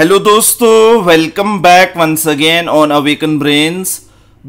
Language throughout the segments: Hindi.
हेलो दोस्तों welcome back once again on Awaken Brains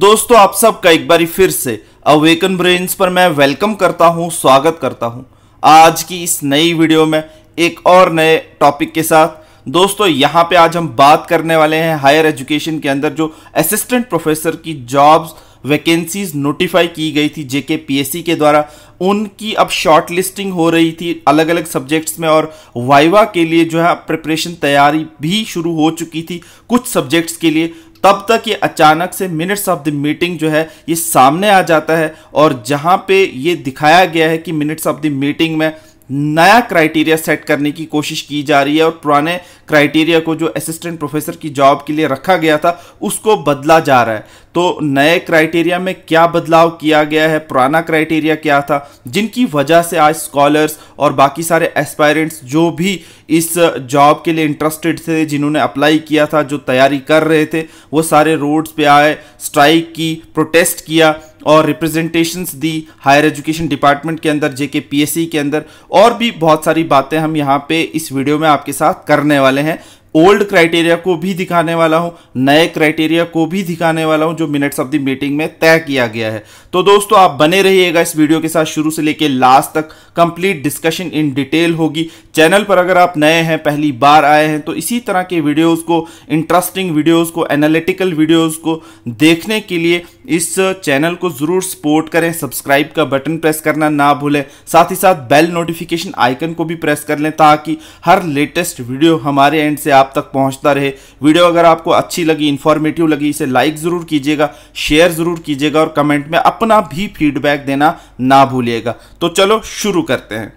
दोस्तों आप सबका एक बार फिर से अवेकन ब्रेन्स पर मैं वेलकम करता हूं स्वागत करता हूं आज की इस नई वीडियो में एक और नए टॉपिक के साथ दोस्तों यहां पे आज हम बात करने वाले हैं हायर एजुकेशन के अंदर जो असिस्टेंट प्रोफेसर की जॉब्स वैकेंसीज नोटिफाई की गई थी जेके पीएससी के द्वारा उनकी अब शॉर्ट लिस्टिंग हो रही थी अलग अलग सब्जेक्ट्स में और वाइवा के लिए जो है प्रिपरेशन तैयारी भी शुरू हो चुकी थी कुछ सब्जेक्ट्स के लिए तब तक ये अचानक से मिनट्स ऑफ द मीटिंग जो है ये सामने आ जाता है और जहाँ पे ये दिखाया गया है कि मिनट्स ऑफ द मीटिंग में नया क्राइटेरिया सेट करने की कोशिश की जा रही है और पुराने क्राइटेरिया को जो असिस्टेंट प्रोफेसर की जॉब के लिए रखा गया था उसको बदला जा रहा है तो नए क्राइटेरिया में क्या बदलाव किया गया है पुराना क्राइटेरिया क्या था जिनकी वजह से आज स्कॉलर्स और बाकी सारे एस्पायरेंट्स जो भी इस जॉब के लिए इंटरेस्टेड थे जिन्होंने अप्लाई किया था जो तैयारी कर रहे थे वो सारे रोड्स पे आए स्ट्राइक की प्रोटेस्ट किया और रिप्रेजेंटेशंस दी हायर एजुकेशन डिपार्टमेंट के अंदर जेके पीएससी के अंदर और भी बहुत सारी बातें हम यहाँ पे इस वीडियो में आपके साथ करने वाले हैं ओल्ड क्राइटेरिया को भी दिखाने वाला हूँ नए क्राइटेरिया को भी दिखाने वाला हूँ जो मिनट्स ऑफ द मीटिंग में तय किया गया है तो दोस्तों आप बने रहिएगा इस वीडियो के साथ शुरू से लेकर लास्ट तक कंप्लीट डिस्कशन इन डिटेल होगी चैनल पर अगर आप नए हैं पहली बार आए हैं तो इसी तरह के वीडियोज़ को इंटरेस्टिंग वीडियोज़ को एनालिटिकल वीडियोज़ को देखने के लिए इस चैनल को ज़रूर सपोर्ट करें सब्सक्राइब का बटन प्रेस करना ना भूलें साथ ही साथ बेल नोटिफिकेशन आइकन को भी प्रेस कर लें ताकि हर लेटेस्ट वीडियो हमारे एंड से आप तक पहुंचता रहे वीडियो अगर आपको अच्छी लगी इन्फॉर्मेटिव लगी इसे लाइक ज़रूर कीजिएगा शेयर ज़रूर कीजिएगा और कमेंट में अपना भी फीडबैक देना ना भूलिएगा तो चलो शुरू करते हैं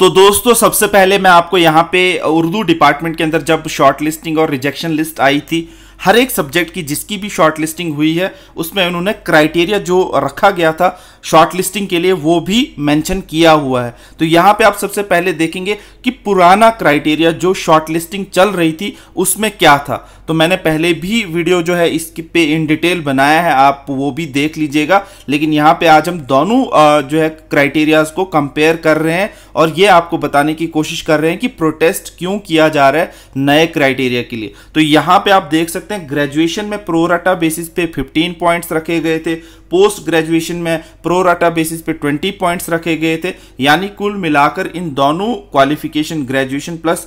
तो दोस्तों सबसे पहले मैं आपको यहाँ पे उर्दू डिपार्टमेंट के अंदर जब शॉर्ट लिस्टिंग और रिजेक्शन लिस्ट आई थी हर एक सब्जेक्ट की जिसकी भी शॉर्ट लिस्टिंग हुई है उसमें उन्होंने क्राइटेरिया जो रखा गया था शॉर्ट लिस्टिंग के लिए वो भी मेंशन किया हुआ है तो यहां पे आप सबसे पहले देखेंगे कि पुराना क्राइटेरिया जो शॉर्ट लिस्टिंग चल रही थी उसमें क्या था तो मैंने पहले भी वीडियो जो है इसके पे इन डिटेल बनाया है आप वो भी देख लीजिएगा लेकिन यहाँ पे आज हम दोनों जो है क्राइटेरियाज को कंपेयर कर रहे हैं और ये आपको बताने की कोशिश कर रहे हैं कि प्रोटेस्ट क्यों किया जा रहा है नए क्राइटेरिया के लिए तो यहाँ पे आप देख सकते हैं ग्रेजुएशन में प्रोराटा बेसिस पे 15 पॉइंट्स रखे गए थे पोस्ट ग्रेजुएशन में प्रोराटा बेसिस पे 20 पॉइंट्स रखे गए थे यानी कुल मिलाकर इन दोनों qualification graduation plus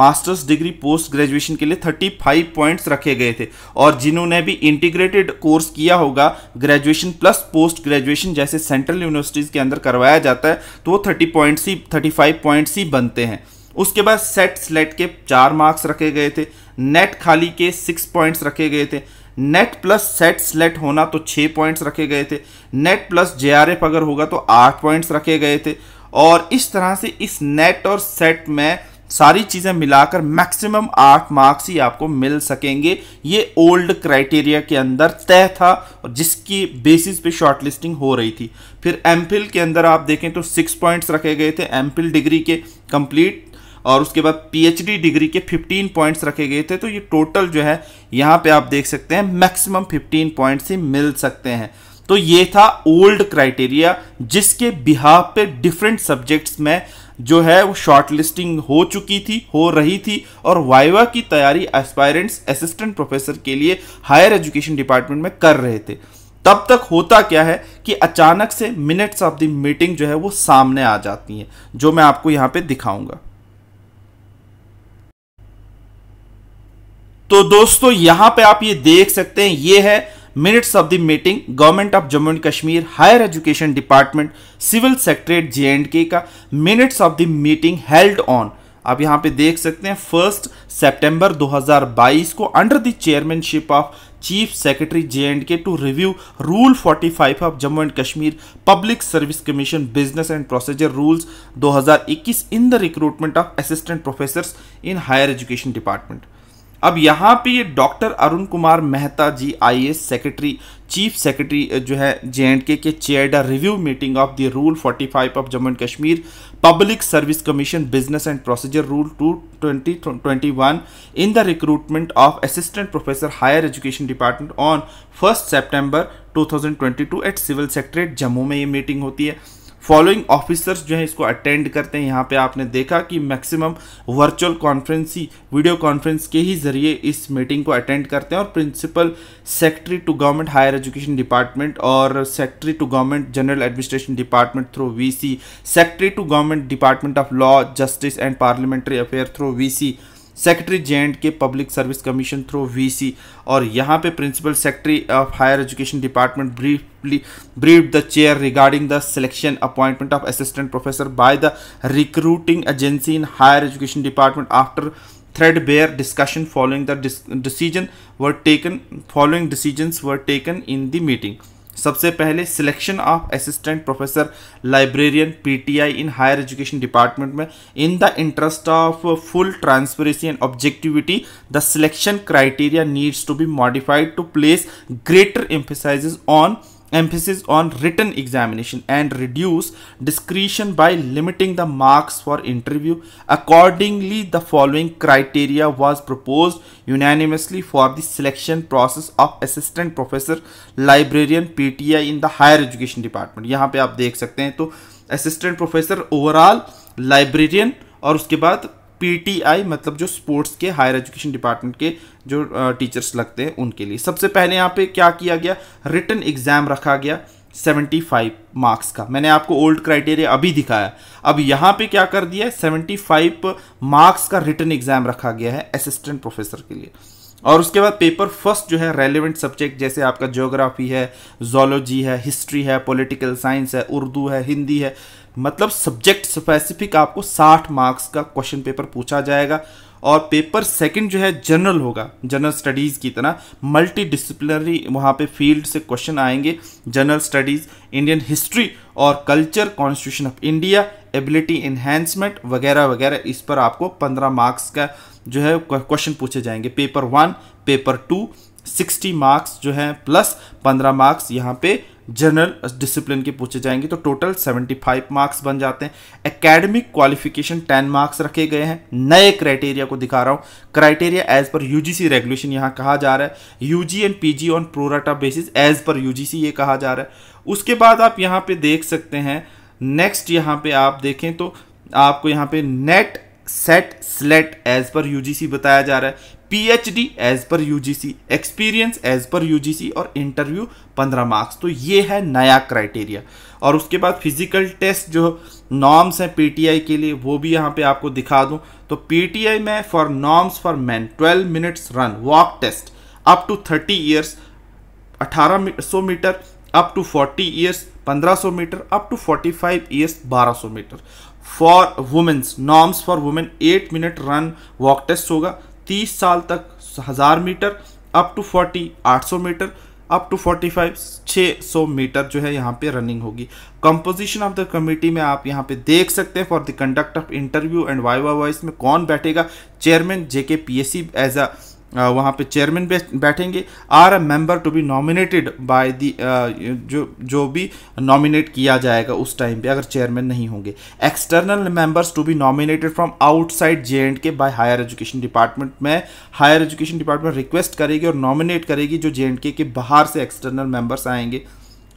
masters degree post graduation के लिए 35 पॉइंट्स रखे गए थे और जिन्होंने भी इंटीग्रेटेड कोर्स किया होगा ग्रेजुएशन प्लस पोस्ट ग्रेजुएशन जैसे सेंट्रल यूनिवर्सिटीज़ के अंदर करवाया जाता है तो वो थर्टी पॉइंट्स ही थर्टी फाइव पॉइंट्स ही बनते हैं उसके बाद सेट स्लेट के चार मार्क्स रखे गए थे नेट खाली के सिक्स पॉइंट्स रखे गए थे नेट प्लस सेट स्लेट होना तो छः पॉइंट्स रखे गए थे नेट प्लस जे अगर होगा तो आठ पॉइंट्स रखे गए थे और इस तरह से इस नेट और सेट में सारी चीज़ें मिलाकर मैक्सिमम आठ मार्क्स ही आपको मिल सकेंगे ये ओल्ड क्राइटेरिया के अंदर तय था और जिसकी बेसिस पे शॉर्टलिस्टिंग हो रही थी फिर एम के अंदर आप देखें तो सिक्स पॉइंट्स रखे गए थे एम डिग्री के कंप्लीट और उसके बाद पीएचडी डिग्री के 15 पॉइंट्स रखे गए थे तो ये टोटल जो है यहाँ पे आप देख सकते हैं मैक्सिमम 15 पॉइंट्स ही मिल सकते हैं तो ये था ओल्ड क्राइटेरिया जिसके बिहाव पे डिफरेंट सब्जेक्ट्स में जो है वो शॉर्ट लिस्टिंग हो चुकी थी हो रही थी और वाइवा की तैयारी एस्पायरेंट्स असिस्टेंट प्रोफेसर के लिए हायर एजुकेशन डिपार्टमेंट में कर रहे थे तब तक होता क्या है कि अचानक से मिनट्स ऑफ द मीटिंग जो है वो सामने आ जाती हैं जो मैं आपको यहाँ पे दिखाऊंगा तो दोस्तों यहां पे आप ये देख सकते हैं ये है minutes of the meeting government of Jammu and Kashmir higher education department civil secretariat J and K का minutes of the meeting held on आप यहां पे देख सकते हैं फर्स्ट सितंबर 2022 को under the chairmanship of chief secretary J and K to review rule 45 of Jammu and Kashmir public service commission business and procedure rules 2021 in the recruitment of assistant professor in higher education department अब यहाँ पे ये doctor Arun Kumar Mehta ji I secretary chief secretary जो है J and K chaired a review meeting of the rule 45 of Jammu and Kashmir public service commission business and procedure rule two twenty twenty one in the recruitment of assistant professor higher education department on first September 2022 at civil secret Jammu में ये मीटिंग होती है फॉलोइंग ऑफिसर्स जो है इसको अटेंड करते हैं यहाँ पे आपने देखा कि मैक्सिमम वर्चुअल कॉन्फ्रेंस ही वीडियो कॉन्फ्रेंस के ही जरिए इस मीटिंग को अटेंड करते हैं और principal secretary to government higher education department और secretary to government general administration department through V secretary to government department of law justice and parliamentary affair through V secretary J K public service commission through VC और यहाँ पे principal secretary of higher education department briefly brief the chair regarding the selection appointment of assistant professor by the recruiting agency in higher education department after bear discussion following the decision were taken following decision were taken in the meeting सबसे पहले selection of assistant professor librarian PTI in higher education department में in the interest of full transparency and objectivity the selection criteria needs to be modified to place greater emphasise on emphasis on written examination and reduce discretion by limiting the marks for interview. Accordingly, the following criteria was proposed unanimously for the selection process of assistant professor librarian PTI in the higher education department. yahan pe aap dekh sakte hain to assistant professor overall librarian और उसके बाद पीटीआई मतलब जो स्पोर्ट्स के हायर एजुकेशन डिपार्टमेंट के जो टीचर्स लगते हैं उनके लिए सबसे पहले यहाँ पे क्या किया गया रिटर्न एग्जाम रखा गया 75 मार्क्स का मैंने आपको ओल्ड क्राइटेरिया अभी दिखाया अब यहाँ पे क्या कर दिया है 75 मार्क्स का रिटर्न एग्जाम रखा गया है असिस्टेंट प्रोफेसर के लिए और उसके बाद पेपर फर्स्ट जो है रेलिवेंट सब्जेक्ट जैसे आपका ज्योग्राफी है जोलॉजी है हिस्ट्री है पॉलिटिकल साइंस है उर्दू है हिंदी है मतलब सब्जेक्ट स्पेसिफिक आपको 60 मार्क्स का क्वेश्चन पेपर पूछा जाएगा और पेपर सेकंड जो है जनरल होगा जनरल स्टडीज़ की तरह मल्टी डिसिप्लिनरी वहाँ पे फील्ड से क्वेश्चन आएंगे जनरल स्टडीज़ इंडियन हिस्ट्री और culture constitution of India ability enhancement वगैरह वगैरह इस पर आपको पंद्रह मार्क्स का जो है क्वेश्चन पूछे जाएंगे paper one paper two sixty marks जो है प्लस पंद्रह मार्क्स यहाँ पे जनरल डिसिप्लिन के पूछे जाएंगे तो टोटल सेवेंटी फाइव मार्क्स बन जाते हैं एकेडमिक क्वालिफिकेशन टेन मार्क्स रखे गए हैं नए क्राइटेरिया को दिखा रहा हूँ criteria as per UGC regulation यहाँ कहा जा रहा है UG and PG on pro rata basis as per UGC ये कहा जा रहा है उसके बाद आप यहाँ पे देख सकते हैं नेक्स्ट यहाँ पे आप देखें तो आपको यहाँ पे NET SET SLET as per UGC बताया जा रहा है PhD as per UGC experience as per UGC और इंटरव्यू 15 मार्क्स तो ये है नया क्राइटेरिया और उसके बाद फिजिकल टेस्ट जो नॉर्म्स हैं पीटीआई के लिए वो भी यहाँ पे आपको दिखा दूँ तो पीटीआई में for norms for man 12 minutes run walk test up to 30 years 1800 metre up to 40 years 1500 metre up to 45 years बारह metre for womens norms for women 8 minute run walk test होगा 30 साल तक हजार metre up to 40 800 metre up to 45 600 metre जो है यहाँ पे रनिंग होगी कंपोजिशन ऑफ द कमेटी में आप यहाँ पे देख सकते हैं for the conduct of interview and viva voce में कौन बैठेगा chairman JK C as a वहाँ पे चेयरमैन बैठेंगे are a member to be nominated by the जो जो भी नॉमिनेट किया जाएगा उस टाइम पे अगर चेयरमैन नहीं होंगे external members to be nominated from outside J and K by higher education department में हायर एजुकेशन डिपार्टमेंट रिक्वेस्ट करेगी और नॉमिनेट करेगी जो जे एंड के, के बाहर से एक्सटर्नल मेंबर्स आएंगे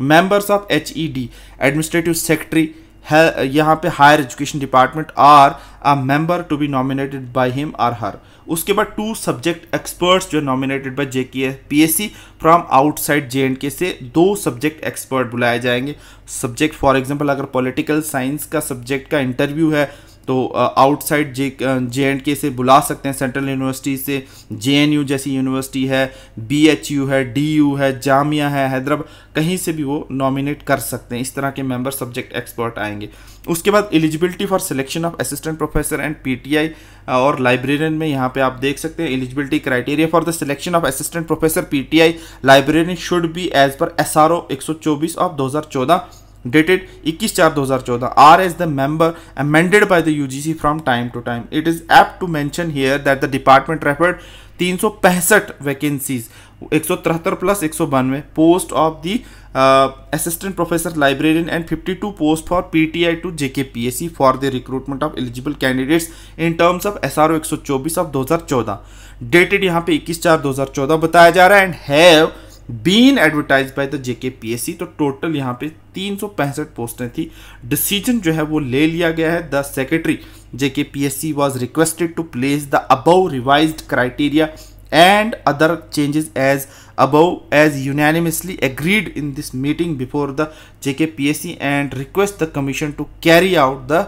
members of H E D administrative secretary है यहाँ पे higher education department are a member to be nominated by him or her उसके बाद टू सब्जेक्ट एक्सपर्ट्स जो nominated by J K P S C from outside J and K से दो सब्जेक्ट एक्सपर्ट बुलाए जाएंगे सब्जेक्ट फॉर एग्जांपल अगर पॉलिटिकल साइंस का सब्जेक्ट का इंटरव्यू है तो outside J J and K से बुला सकते हैं सेंट्रल यूनिवर्सिटी से जे एन यू जैसी यूनिवर्सिटी है बी एच यू है डी यू है जामिया है हैदराबाद कहीं से भी वो नॉमिनेट कर सकते हैं इस तरह के मेंबर सब्जेक्ट एक्सपर्ट आएंगे उसके बाद eligibility for selection of assistant professor and PTI और लाइब्रेरियन में यहाँ पे आप देख सकते हैं eligibility criteria for the selection of assistant professor PTI librarian should be as per S R O एक सौ चौबीस ऑफ चौदह डेटेड 21 चार 2014 are as the member amended by the U G C from time to time it is apt to mention here that the department referred तीन सौ पैंसठ वैकेंसीज एक सौ प्लस एक सौ बानवे post of the assistant professor librarian and fifty two post for PTI to JK C for the recruitment of eligible candidates in terms of S R O एक सौ चौबीस ऑफ दो हजार चौदह डेटेड यहाँ पे इक्कीस चार दो हजार चौदह बताया जा रहा है and have been advertise by the JK P तो टोटल यहाँ पे तीन सौ पैंसठ पोस्टें थी डिसीजन जो है वो ले लिया गया है the secretary JK P S C was requested to place the above revise criteria and other changes as above as unanimously agreed in this meeting before the JK P S C and request the commission to carry out the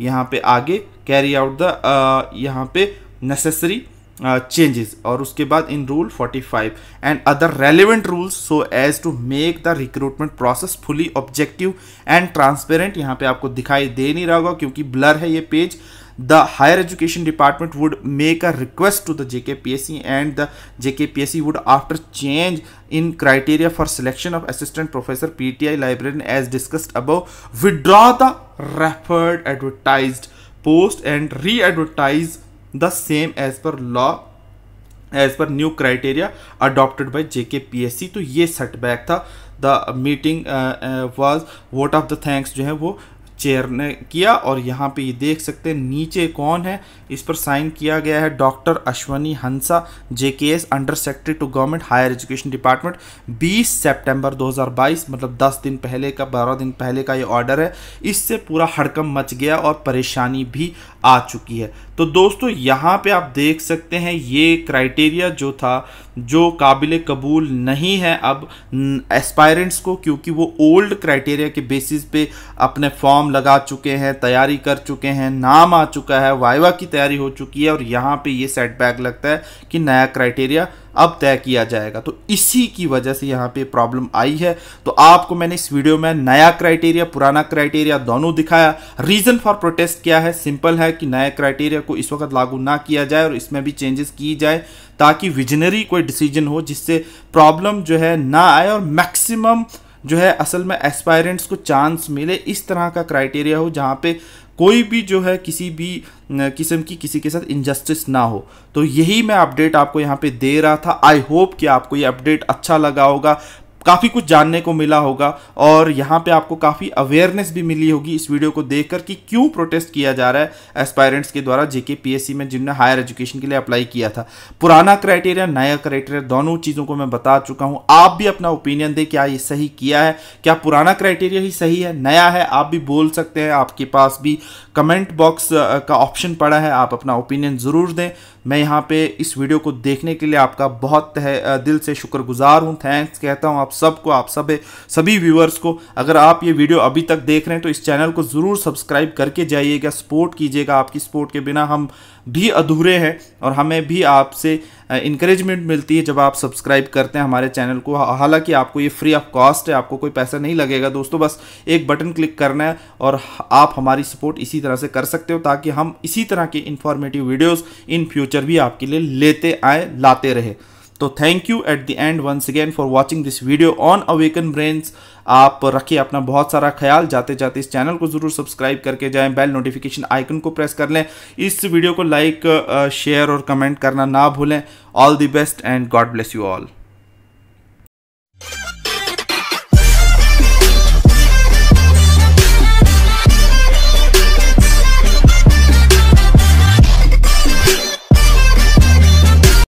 यहाँ पे आगे कैरी आउट द यहाँ पे नेसेसरी चेंजेस uh, और उसके बाद in rule 45 and other relevant rules so as to make the recruitment process fully objective and transparent यहाँ पे आपको दिखाई दे नहीं रहा होगा क्योंकि ब्लर है ये page the higher education department would make a request to the JK P S C and the JK P S C would after change in criteria for selection of assistant professor P T I librarian as discussed above withdraw the referred advertise post and re advertise the same as per law as per new criteria adopted by J K P S C तो ये सेटबैक था the meeting was vote of the thanks जो है वो चेयर ने किया और यहाँ पे ये देख सकते हैं नीचे कौन है इस पर साइन किया गया है doctor Ashwani Hansa J K S under secretary to government higher education department 20 सितंबर 2022 मतलब 10 दिन पहले का 12 दिन पहले का ये ऑर्डर है इससे पूरा हड़कम मच गया और परेशानी भी आ चुकी है तो दोस्तों यहाँ पे आप देख सकते हैं ये क्राइटेरिया जो था जो काबिल कबूल नहीं है अब एस्पायरेंट्स को क्योंकि वो ओल्ड क्राइटेरिया के बेसिस पे अपने फॉर्म लगा चुके हैं तैयारी कर चुके हैं नाम आ चुका है वाइवा की तैयारी हो चुकी है और यहाँ पे ये सेटबैक लगता है कि नया क्राइटेरिया अब तय किया जाएगा तो इसी की वजह से यहाँ पे प्रॉब्लम आई है तो आपको मैंने इस वीडियो में नया क्राइटेरिया पुराना क्राइटेरिया दोनों दिखाया रीज़न फॉर प्रोटेस्ट क्या है सिंपल है कि नया क्राइटेरिया को इस वक्त लागू ना किया जाए और इसमें भी चेंजेस की जाए ताकि विजनरी कोई डिसीजन हो जिससे प्रॉब्लम जो है ना आए और मैक्सिमम जो है असल में एस्पायरेंट्स को चांस मिले इस तरह का क्राइटेरिया हो जहाँ पे कोई भी जो है किसी भी किस्म की किसी के साथ इनजस्टिस ना हो तो यही मैं अपडेट आपको यहाँ पे दे रहा था आई होप कि आपको ये अपडेट अच्छा लगा होगा काफ़ी कुछ जानने को मिला होगा और यहाँ पे आपको काफ़ी अवेयरनेस भी मिली होगी इस वीडियो को देखकर कि क्यों प्रोटेस्ट किया जा रहा है एस्पायरेंट्स के द्वारा जेके पीएससी में जिनने हायर एजुकेशन के लिए अप्लाई किया था पुराना क्राइटेरिया नया क्राइटेरिया दोनों चीज़ों को मैं बता चुका हूँ आप भी अपना ओपिनियन दें क्या ये सही किया है क्या पुराना क्राइटेरिया ही सही है नया है आप भी बोल सकते हैं आपके पास भी कमेंट बॉक्स का ऑप्शन पड़ा है आप अपना ओपिनियन ज़रूर दें मैं यहाँ पे इस वीडियो को देखने के लिए आपका बहुत दिल से शुक्रगुजार हूँ थैंक्स कहता हूँ आप सबको आप सब सभी व्यूअर्स को अगर आप ये वीडियो अभी तक देख रहे हैं तो इस चैनल को ज़रूर सब्सक्राइब करके जाइएगा सपोर्ट कीजिएगा आपकी सपोर्ट के बिना हम भी अधूरे हैं और हमें भी आपसे इंकरेजमेंट मिलती है जब आप सब्सक्राइब करते हैं हमारे चैनल को हालांकि आपको ये फ्री ऑफ कॉस्ट है आपको कोई पैसा नहीं लगेगा दोस्तों बस एक बटन क्लिक करना है और आप हमारी सपोर्ट इसी तरह से कर सकते हो ताकि हम इसी तरह के इन्फॉर्मेटिव वीडियोज़ इन फ्यूचर भी आपके लिए लेते आए लाते रहे तो thank you at the end once again for watching this video on Awaken Brains आप रखिए अपना बहुत सारा ख्याल जाते जाते इस चैनल को ज़रूर सब्सक्राइब करके जाएं बेल नोटिफिकेशन आइकन को प्रेस कर लें इस वीडियो को लाइक शेयर और कमेंट करना ना भूलें all the best and God bless you all